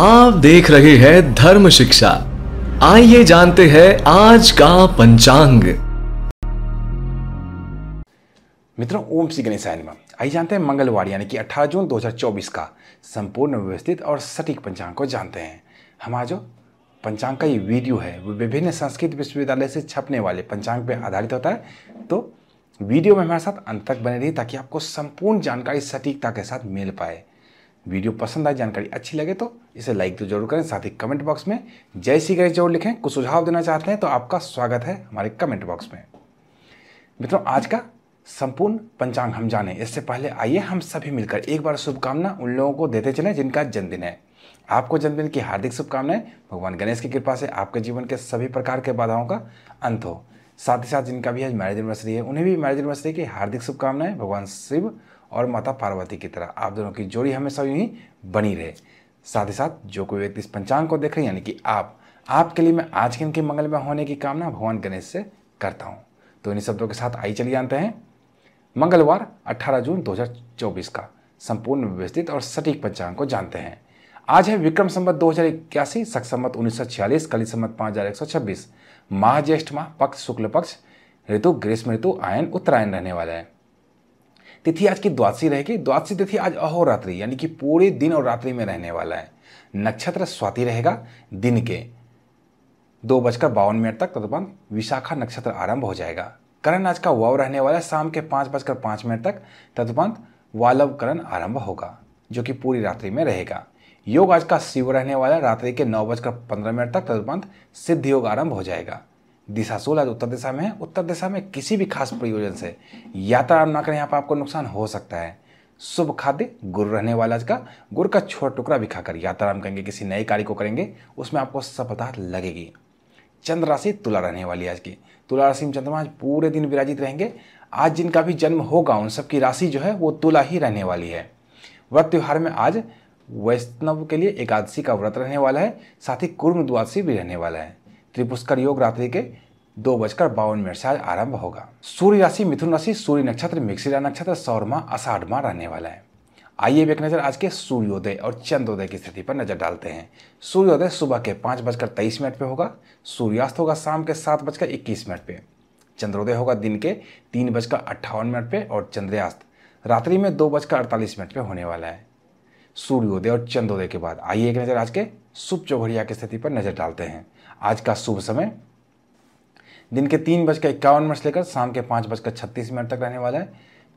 आप देख रहे हैं धर्म शिक्षा आइए जानते हैं आज का पंचांग मित्रों ओम श्री गणेश आइए जानते हैं मंगलवार यानी कि 18 जून 2024 का संपूर्ण व्यवस्थित और सटीक पंचांग को जानते हैं हमारा जो पंचांग का ये वीडियो है वो विभिन्न संस्कृत विश्वविद्यालय से छपने वाले पंचांग पे आधारित होता है तो वीडियो में हमारे साथ अंत तक बने रही ताकि आपको संपूर्ण जानकारी सटीकता के साथ मिल पाए वीडियो पसंद आए जानकारी अच्छी लगे तो इसे लाइक तो जरूर करें साथ ही कमेंट बॉक्स में जय श्री गणेश जरूर लिखें कुछ सुझाव देना चाहते हैं तो आपका स्वागत है हमारे कमेंट बॉक्स में मित्रों आज का संपूर्ण पंचांग हम जाने इससे पहले आइए हम सभी मिलकर एक बार शुभकामना उन लोगों को देते चले जिनका जन्मदिन है आपको जन्मदिन की हार्दिक शुभकामनाएं भगवान गणेश की कृपा से आपके जीवन के सभी प्रकार के बाधाओं का अंत हो साथ ही साथ जिनका भी आज मैरिज एनिवर्सरी है उन्हें भी मैरिज एनिवर्सरी की हार्दिक शुभकामनाएं भगवान शिव और माता पार्वती की तरह आप दोनों की जोड़ी हमेशा यूँ ही बनी रहे साथ ही साथ जो कोई व्यक्ति इस पंचांग को देख रहे हैं यानी कि आप आपके लिए मैं आज के इनके मंगल में होने की कामना भगवान गणेश से करता हूँ तो इन्हीं शब्दों के साथ आई चली जानते हैं मंगलवार 18 जून 2024 का संपूर्ण व्यवस्थित और सटीक पंचांग को जानते हैं आज है विक्रम संबत दो हज़ार इक्यासी सख संबत उन्नीस सौ छियालीस कली संबत पाँच हज़ार एक सौ छब्बीस माह ज्येष्ठ माह पक्ष शुक्ल पक्ष ऋतु ग्रीष्म ऋतु आयन उत्तरायण रहने वाला है तिथि आज की द्वादशी रहेगी द्वादशी तिथि आज अहोरात्रि यानी कि पूरे दिन और रात्रि में रहने वाला है नक्षत्र स्वाति रहेगा दिन के दो बजकर बावन मिनट तक तदुपरांत विशाखा नक्षत्र आरंभ हो जाएगा करण आज का वाव रहने वाला है शाम के पाँच बजकर पाँच मिनट तक तदुपरांत वालव करण आरंभ होगा जो कि पूरी रात्रि में रहेगा योग आज का शिव रहने वाला है रात्रि के नौ बजकर पंद्रह मिनट तक तदुपरांत सिद्ध योग आरंभ हो जाएगा दिशा सोलह जो उत्तर दिशा में है उत्तर दिशा में किसी भी खास प्रयोजन से यात्रा ना करें यहाँ पर आपको नुकसान हो सकता है शुभ खाद्य गुरु रहने वाला का गुरु का छोटा टुकड़ा भी खाकर यात्रा करेंगे किसी नए कार्य को करेंगे उसमें आपको सफलता लगेगी चंद्र राशि तुला रहने वाली आज की तुला राशि में चंद्रमा आज पूरे दिन विराजित रहेंगे आज जिनका भी जन्म होगा उन सबकी राशि जो है वो तुला ही रहने वाली है व्रत त्यौहार में आज वैष्णव के लिए एकादशी का व्रत रहने वाला है साथ ही कुर्म द्वादशी भी रहने वाला है त्रिपुष्कर योग रात्रि के दो बजकर बावन मिनट से आज आरंभ होगा सूर्य राशि मिथुन राशि सूर्य नक्षत्र मिक्सिरा नक्षत्र सौरमा माह रहने वाला है आइए एक नज़र आज के सूर्योदय और चंद्रोदय की स्थिति पर नजर डालते हैं सूर्योदय सुबह के पाँच बजकर तेईस मिनट पर होगा सूर्यास्त होगा शाम के सात बजकर इक्कीस मिनट पर चंद्रोदय होगा दिन के तीन बजकर अट्ठावन मिनट पर और चंद्रयास्त रात्रि में दो बजकर अड़तालीस मिनट पर होने वाला है सूर्योदय और चंद्रोदय के बाद आइए एक नज़र आज के शुभ चौघड़िया की स्थिति पर नज़र डालते हैं आज का शुभ समय दिन के तीन बजकर इक्यावन मिनट से लेकर शाम के पाँच बजकर छत्तीस मिनट तक रहने वाला है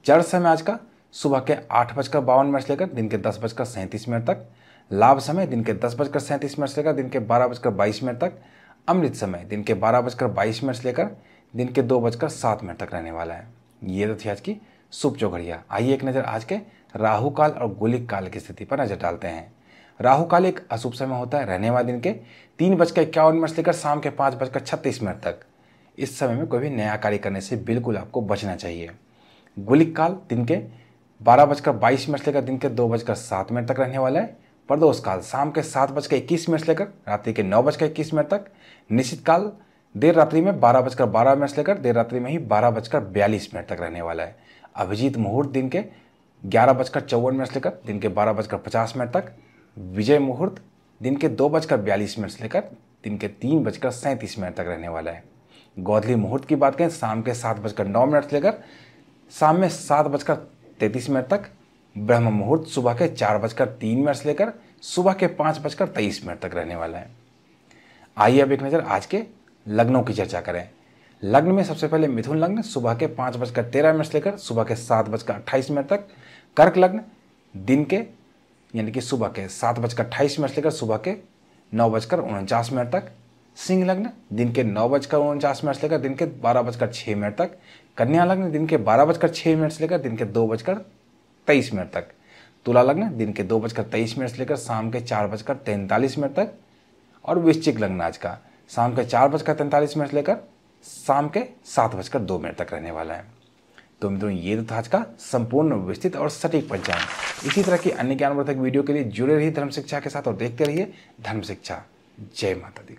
चढ़ समय आज का सुबह के आठ बजकर बावन मिनट से लेकर दिन के दस बजकर सैंतीस मिनट तक लाभ समय दिन के दस बजकर सैंतीस मिनट से लेकर दिन के बारह बजकर बाईस मिनट तक अमृत समय दिन के बारह बजकर बाईस मिनट से लेकर दिन के दो बजकर सात मिनट तक रहने वाला है ये तो थी आज की शुभ चौघड़िया आइए एक नज़र आज के राहु काल और गोलिक काल की स्थिति पर नज़र डालते हैं राहु काल एक अशुभ समय होता है रहने वाले दिन के तीन बजकर इक्यावन मिनट से लेकर शाम के पाँच बजकर छत्तीस मिनट तक इस समय में कोई भी नया कार्य करने से बिल्कुल आपको बचना चाहिए गुलिक काल दिन के बारह बजकर बाईस मिनट से लेकर दिन के दो बजकर सात मिनट तक रहने वाला है प्रदोष काल शाम के सात बजकर इक्कीस मिनट से लेकर रात्रि के नौ बजकर इक्कीस मिनट तक निश्चित काल देर रात्रि में बारह बजकर बारह मिनट से लेकर देर रात्रि में ही बारह बजकर बयालीस मिनट तक रहने वाला है अभिजीत मुहूर्त दिन के ग्यारह बजकर चौवन मिनट से लेकर दिन के बारह बजकर पचास मिनट तक विजय मुहूर्त दिन के दो बजकर बयालीस मिनट से लेकर दिन के तीन बजकर सैंतीस मिनट तक रहने वाला है गौधली मुहूर्त की बात करें शाम के सात बजकर नौ मिनट से लेकर शाम में सात बजकर तैंतीस मिनट तक ब्रह्म मुहूर्त सुबह के चार बजकर तीन मिनट से लेकर सुबह के पाँच बजकर तेईस मिनट तक रहने वाला है आइए अब एक नज़र आज के लग्नों की चर्चा करें लग्न में सबसे पहले मिथुन लग्न सुबह के पाँच बजकर तेरह मिनट से लेकर सुबह के सात बजकर अट्ठाईस मिनट तक कर्क लग्न दिन के यानी कि सुबह के सात बजकर अट्ठाईस मिनट से लेकर सुबह के नौ बजकर उनचास मिनट तक सिंह लग्न दिन के नौ बजकर उनचास मिनट से लेकर दिन के बारह बजकर छः मिनट तक कन्या लग्न दिन के बारह बजकर छः मिनट से लेकर दिन के दो बजकर तेईस मिनट तक तुला लग्न दिन के दो बजकर तेईस मिनट से लेकर शाम के चार बजकर तैंतालीस मिनट तक और वृश्चिक लग्न आज का शाम के चार बजकर तैंतालीस मिनट से लेकर शाम के सात बजकर दो मिनट तक रहने वाला है तो मित्रों ये तो था आज का संपूर्ण विस्तृत और सटीक पंचांग इसी तरह की अन्य ज्ञानवर्धक वीडियो के लिए जुड़े रहिए धर्म शिक्षा के साथ और देखते रहिए धर्म शिक्षा जय माता दी